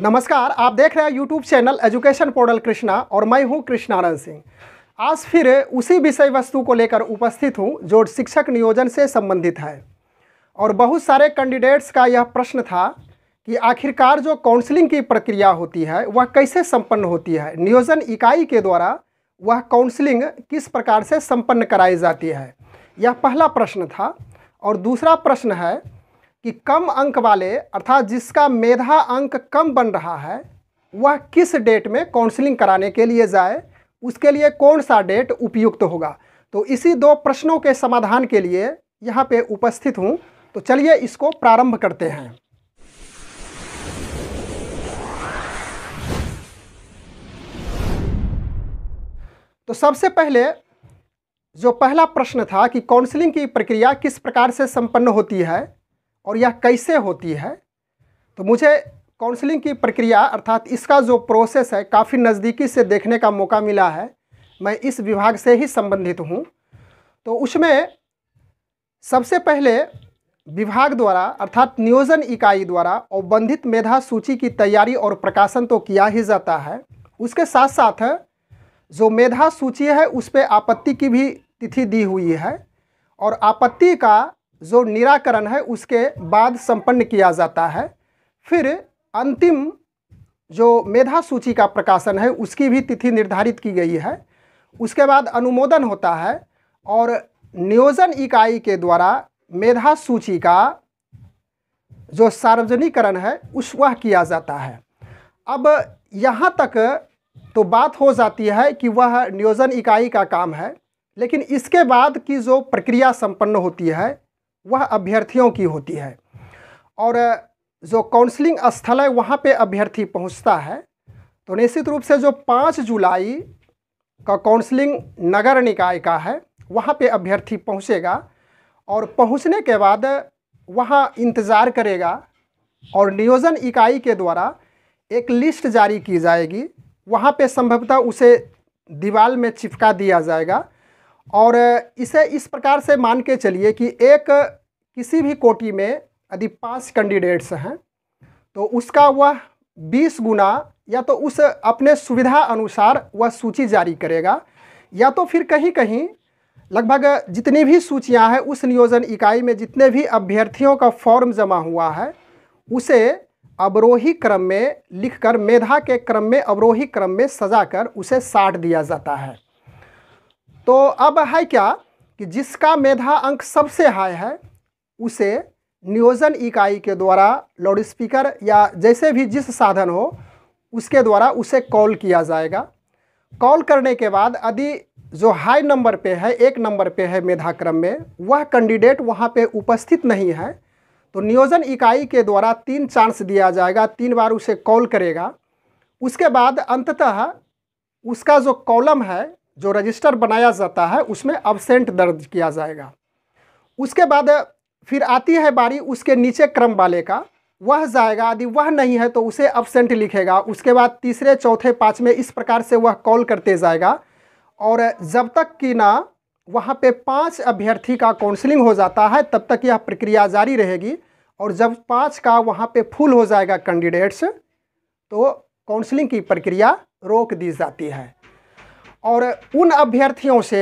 नमस्कार आप देख रहे हैं YouTube channel education portal Krishna और मैं हूं कृष्णानंद सिंह आज फिर उसी विषय वस्तु को लेकर उपस्थित हूं जो शिक्षक नियोजन से संबंधित है और बहुत सारे कैंडिडेट्स का यह प्रश्न था कि आखिरकार जो काउंसलिंग की प्रक्रिया होती है वह कैसे संपन्न होती है नियोजन इकाई के द्वारा वह काउंसलिंग किस प्रकार से संपन्न कराई जाती है यह पहला प्रश्न था और दूसरा प्रश्न है कि कम अंक वाले अर्थात जिसका मेधा अंक कम बन रहा है वह किस डेट में काउंसलिंग कराने के लिए जाए उसके लिए कौन सा डेट उपयुक्त होगा तो इसी दो प्रश्नों के समाधान के लिए यहाँ पे उपस्थित हूँ तो चलिए इसको प्रारंभ करते हैं तो सबसे पहले जो पहला प्रश्न था कि काउंसलिंग की प्रक्रिया किस प्रकार से संपन्न होती है और यह कैसे होती है तो मुझे काउंसलिंग की प्रक्रिया अर्थात इसका जो प्रोसेस है काफ़ी नज़दीकी से देखने का मौका मिला है मैं इस विभाग से ही संबंधित हूँ तो उसमें सबसे पहले विभाग द्वारा अर्थात नियोजन इकाई द्वारा बंधित मेधा सूची की तैयारी और प्रकाशन तो किया ही जाता है उसके साथ साथ जो मेधा सूची है उस पर आपत्ति की भी तिथि दी हुई है और आपत्ति का जो निराकरण है उसके बाद संपन्न किया जाता है फिर अंतिम जो मेधा सूची का प्रकाशन है उसकी भी तिथि निर्धारित की गई है उसके बाद अनुमोदन होता है और नियोजन इकाई के द्वारा मेधा सूची का जो सार्वजनिकरण है उस वह किया जाता है अब यहाँ तक तो बात हो जाती है कि वह नियोजन इकाई का काम है लेकिन इसके बाद की जो प्रक्रिया संपन्न होती है वह अभ्यर्थियों की होती है और जो काउंसलिंग स्थल है वहाँ पे अभ्यर्थी पहुँचता है तो निश्चित रूप से जो पाँच जुलाई का काउंसलिंग नगर निकाय का है वहाँ पे अभ्यर्थी पहुँचेगा और पहुँचने के बाद वहाँ इंतज़ार करेगा और नियोजन इकाई के द्वारा एक लिस्ट जारी की जाएगी वहाँ पे संभवतः उसे दीवार में चिपका दिया जाएगा और इसे इस प्रकार से मान के चलिए कि एक किसी भी कोटि में यदि पाँच कैंडिडेट्स हैं तो उसका वह बीस गुना या तो उस अपने सुविधा अनुसार वह सूची जारी करेगा या तो फिर कहीं कहीं लगभग जितनी भी सूचियां हैं उस नियोजन इकाई में जितने भी अभ्यर्थियों का फॉर्म जमा हुआ है उसे अवरोही क्रम में लिखकर मेधा के क्रम में अवरोही क्रम में सजाकर उसे साट दिया जाता है तो अब है क्या कि जिसका मेधा अंक सबसे हाई है उसे नियोजन इकाई के द्वारा लाउड स्पीकर या जैसे भी जिस साधन हो उसके द्वारा उसे कॉल किया जाएगा कॉल करने के बाद यदि जो हाई नंबर पे है एक नंबर पे है मेधा क्रम में वह कैंडिडेट वहाँ पे उपस्थित नहीं है तो नियोजन इकाई के द्वारा तीन चांस दिया जाएगा तीन बार उसे कॉल करेगा उसके बाद अंततः उसका जो कॉलम है जो रजिस्टर बनाया जाता है उसमें अबसेंट दर्ज किया जाएगा उसके बाद फिर आती है बारी उसके नीचे क्रम वाले का वह जाएगा यदि वह नहीं है तो उसे अबसेंट लिखेगा उसके बाद तीसरे चौथे पाँचवें इस प्रकार से वह कॉल करते जाएगा और जब तक कि ना वहाँ पे पांच अभ्यर्थी का काउंसलिंग हो जाता है तब तक यह प्रक्रिया जारी रहेगी और जब पाँच का वहाँ पे फुल हो जाएगा कैंडिडेट्स तो काउंसलिंग की प्रक्रिया रोक दी जाती है और उन अभ्यर्थियों से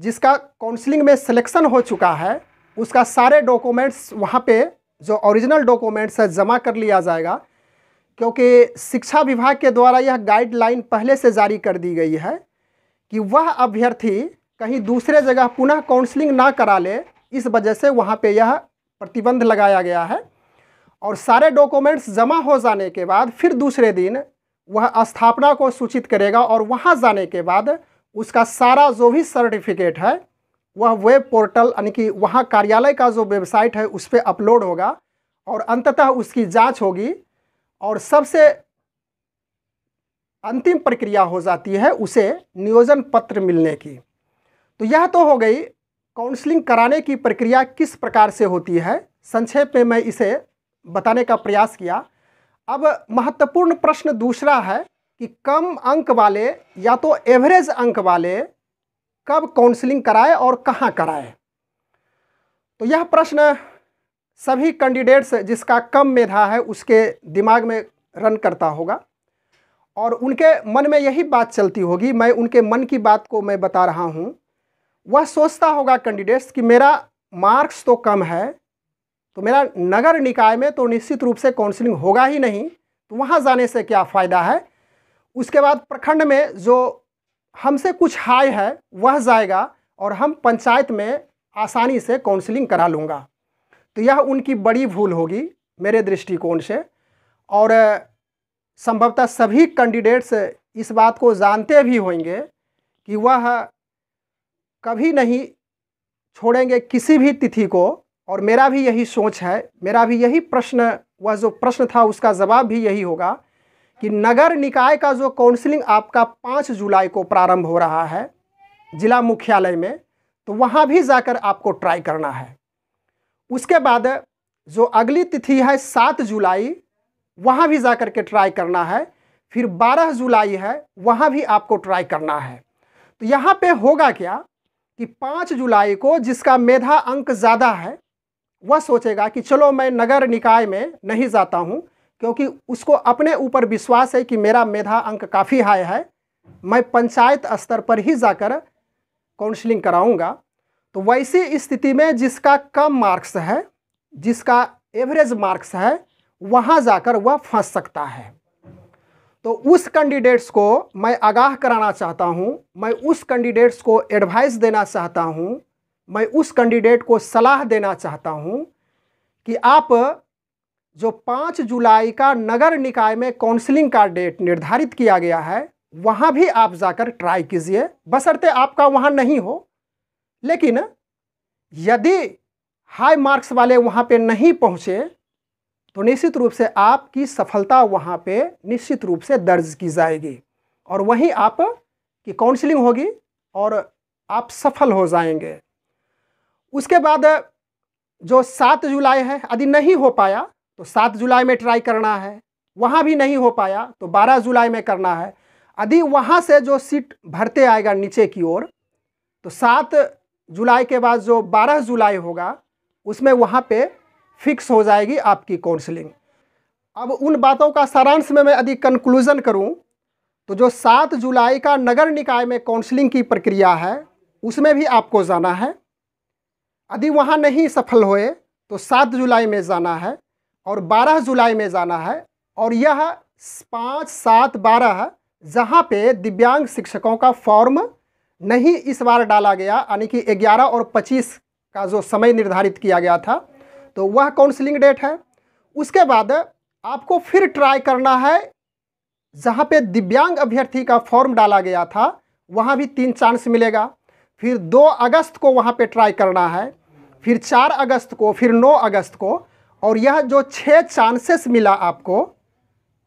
जिसका काउंसलिंग में सिलेक्शन हो चुका है उसका सारे डॉक्यूमेंट्स वहाँ पे जो ओरिजिनल डॉक्यूमेंट्स है जमा कर लिया जाएगा क्योंकि शिक्षा विभाग के द्वारा यह गाइडलाइन पहले से जारी कर दी गई है कि वह अभ्यर्थी कहीं दूसरे जगह पुनः काउंसलिंग ना करा ले इस वजह से वहाँ पे यह प्रतिबंध लगाया गया है और सारे डॉक्यूमेंट्स जमा हो जाने के बाद फिर दूसरे दिन वह स्थापना को सूचित करेगा और वहाँ जाने के बाद उसका सारा जो भी सर्टिफिकेट है वह वेब पोर्टल यानी कि वहाँ कार्यालय का जो वेबसाइट है उस पर अपलोड होगा और अंततः उसकी जांच होगी और सबसे अंतिम प्रक्रिया हो जाती है उसे नियोजन पत्र मिलने की तो यह तो हो गई काउंसलिंग कराने की प्रक्रिया किस प्रकार से होती है संक्षेप में मैं इसे बताने का प्रयास किया अब महत्वपूर्ण प्रश्न दूसरा है कि कम अंक वाले या तो एवरेज अंक वाले कब काउंसलिंग कराए और कहाँ कराए तो यह प्रश्न सभी कैंडिडेट्स जिसका कम मेधा है उसके दिमाग में रन करता होगा और उनके मन में यही बात चलती होगी मैं उनके मन की बात को मैं बता रहा हूँ वह सोचता होगा कैंडिडेट्स कि मेरा मार्क्स तो कम है तो मेरा नगर निकाय में तो निश्चित रूप से काउंसिलिंग होगा ही नहीं तो वहाँ जाने से क्या फ़ायदा है उसके बाद प्रखंड में जो हमसे कुछ हाय है वह जाएगा और हम पंचायत में आसानी से काउंसलिंग करा लूँगा तो यह उनकी बड़ी भूल होगी मेरे दृष्टिकोण से और संभवतः सभी कैंडिडेट्स इस बात को जानते भी होंगे कि वह कभी नहीं छोड़ेंगे किसी भी तिथि को और मेरा भी यही सोच है मेरा भी यही प्रश्न वह जो प्रश्न था उसका जवाब भी यही होगा कि नगर निकाय का जो काउंसलिंग आपका पाँच जुलाई को प्रारंभ हो रहा है जिला मुख्यालय में तो वहाँ भी जाकर आपको ट्राई करना है उसके बाद जो अगली तिथि है सात जुलाई वहाँ भी जाकर के ट्राई करना है फिर बारह जुलाई है वहाँ भी आपको ट्राई करना है तो यहाँ पे होगा क्या कि पाँच जुलाई को जिसका मेधा अंक ज़्यादा है वह सोचेगा कि चलो मैं नगर निकाय में नहीं जाता हूँ क्योंकि उसको अपने ऊपर विश्वास है कि मेरा मेधा अंक काफ़ी हाई है मैं पंचायत स्तर पर ही जाकर काउंसलिंग कराऊंगा तो वैसी स्थिति में जिसका कम मार्क्स है जिसका एवरेज मार्क्स है वहाँ जाकर वह फंस सकता है तो उस कैंडिडेट्स को मैं आगाह कराना चाहता हूँ मैं उस कैंडिडेट्स को एडवाइस देना चाहता हूँ मैं उस कैंडिडेट को सलाह देना चाहता हूं कि आप जो पाँच जुलाई का नगर निकाय में काउंसलिंग का डेट निर्धारित किया गया है वहाँ भी आप जाकर ट्राई कीजिए बसरते आपका वहाँ नहीं हो लेकिन यदि हाई मार्क्स वाले वहाँ पे नहीं पहुँचे तो निश्चित रूप से आपकी सफलता वहाँ पे निश्चित रूप से दर्ज की जाएगी और वहीं आप की काउंसलिंग होगी और आप सफल हो जाएंगे उसके बाद जो सात जुलाई है यदि नहीं हो पाया तो सात जुलाई में ट्राई करना है वहाँ भी नहीं हो पाया तो बारह जुलाई में करना है यदि वहाँ से जो सीट भरते आएगा नीचे की ओर तो सात जुलाई के बाद जो बारह जुलाई होगा उसमें वहाँ पे फिक्स हो जाएगी आपकी काउंसलिंग अब उन बातों का सारांश में मैं यदि कंक्लूज़न करूँ तो जो सात जुलाई का नगर निकाय में काउंसलिंग की प्रक्रिया है उसमें भी आपको जाना है यदि वहाँ नहीं सफल हुए तो सात जुलाई में जाना है और बारह जुलाई में जाना है और यह पाँच सात बारह जहाँ पे दिव्यांग शिक्षकों का फॉर्म नहीं इस बार डाला गया यानी कि ग्यारह और पच्चीस का जो समय निर्धारित किया गया था तो वह काउंसलिंग डेट है उसके बाद आपको फिर ट्राई करना है जहाँ पे दिव्यांग अभ्यर्थी का फॉर्म डाला गया था वहाँ भी तीन चांस मिलेगा फिर 2 अगस्त को वहाँ पे ट्राई करना है फिर 4 अगस्त को फिर 9 अगस्त को और यह जो छः चांसेस मिला आपको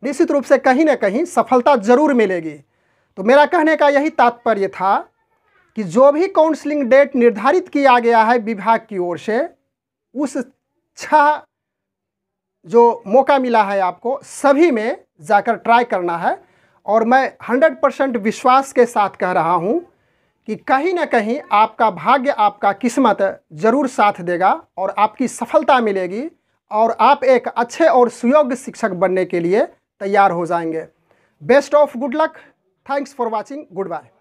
निश्चित रूप से कहीं ना कहीं सफलता ज़रूर मिलेगी तो मेरा कहने का यही तात्पर्य था कि जो भी काउंसलिंग डेट निर्धारित किया गया है विभाग की ओर से उस छः जो मौका मिला है आपको सभी में जाकर ट्राई करना है और मैं 100 परसेंट विश्वास के साथ कह रहा हूँ कि कहीं ना कहीं आपका भाग्य आपका किस्मत ज़रूर साथ देगा और आपकी सफलता मिलेगी और आप एक अच्छे और सुयोग्य शिक्षक बनने के लिए तैयार हो जाएंगे best of good luck thanks for watching good bye